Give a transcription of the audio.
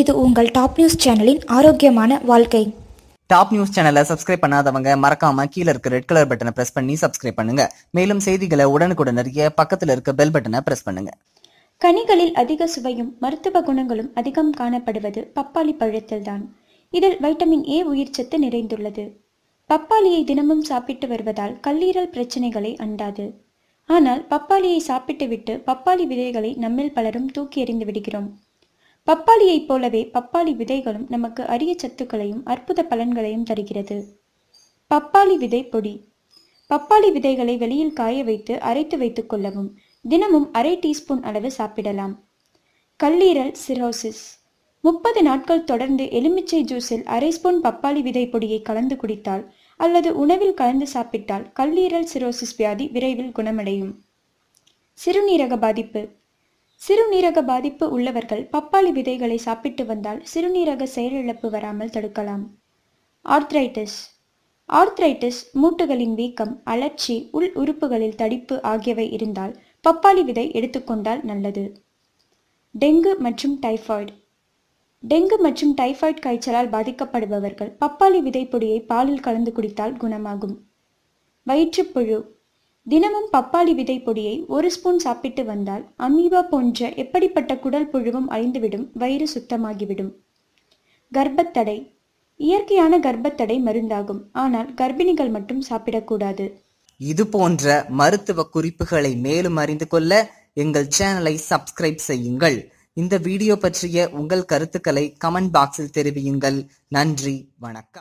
இது உங்கள் top news சேனலின் ஆரோக்கியமான வாழ்க்கை டாப் நியூஸ் சேனலை சப்ஸ்கிரைப் பண்ணாதவங்க மறக்காம கீழே இருக்க ரெட் கலர் பட்டனை பிரஸ் பண்ணி சப்ஸ்கிரைப் பண்ணுங்க மேலும் செய்திகளை உடனுக்குடன் அறிய பக்கத்தில் இருக்க பெல் பட்டனை பிரஸ் பண்ணுங்க கனிகளில் அதிக சுவையும் மருத்துவ குணங்களும் அதிகம் காணப்படுவது பப்பாளி பழத்தில்தான் இதில் வைட்டமின் ஏ உயிர்ச்சத்து நிறைந்துள்ளது பப்பாளியை தினமும் சாப்பிட்டு வருவதால் கல்லீரல் பிரச்சனைகளை அண்டாது ஆனால் பப்பாளியை சாப்பிட்டு விட்டு பப்பாளி விதைகளை நம்மில் பலரும் தூக்கி எறிந்து விடுகிறோம் பப்பாளியைப் போலவே பப்பாளி விதைகளும் நமக்கு அரிய சத்துக்களையும் அற்புத பலன்களையும் தருகிறது பப்பாளி விதை பொடி பப்பாளி விதைகளை வெளியில் காய வைத்து அரைத்து வைத்துக் கொள்ளவும் தினமும் அரை டீஸ்பூன் அளவு சாப்பிடலாம் கல்லீரல் சிரோசிஸ் முப்பது நாட்கள் தொடர்ந்து எலுமிச்சை ஜூஸில் அரை ஸ்பூன் பப்பாளி விதை பொடியை கலந்து குடித்தால் அல்லது உணவில் கலந்து சாப்பிட்டால் கல்லீரல் சிரோசிஸ் வியாதி விரைவில் குணமடையும் சிறுநீரக பாதிப்பு சிறுநீரக பாதிப்பு உள்ளவர்கள் பப்பாளி விதைகளை சாப்பிட்டு வந்தால் சிறுநீரக செயலிழப்பு வராமல் தடுக்கலாம் ஆர்த்ரைட்டிஸ் ஆர்த்ரைட்டிஸ் மூட்டுகளின் வீக்கம் அலர்ச்சி உள் உறுப்புகளில் தடிப்பு ஆகியவை இருந்தால் பப்பாளி விதை எடுத்துக்கொண்டால் நல்லது டெங்கு மற்றும் டைஃபாய்டு டெங்கு மற்றும் டைஃபாய்டு காய்ச்சலால் பாதிக்கப்படுபவர்கள் பப்பாளி விதைப்பொடியை பாலில் கலந்து குடித்தால் குணமாகும் வயிற்றுப்புழு தினமும் பப்பாளி விதை பொடியை ஒரு ஸ்பூன் சாப்பிட்டு வந்தால் அமீபா போன்ற எப்படிப்பட்ட குடல் புழுவும் அழிந்துவிடும் வயிறு சுத்தமாகிவிடும் கர்ப்பத்தடை இயற்கையான கர்ப்பத்தடை மருந்தாகும் ஆனால் கர்ப்பிணிகள் மட்டும் சாப்பிடக்கூடாது இது போன்ற மருத்துவ குறிப்புகளை மேலும் அறிந்து கொள்ள எங்கள் சேனலை சப்ஸ்கிரைப் செய்யுங்கள் இந்த வீடியோ பற்றிய உங்கள் கருத்துக்களை கமெண்ட் பாக்ஸில் தெரிவியுங்கள் நன்றி வணக்கம்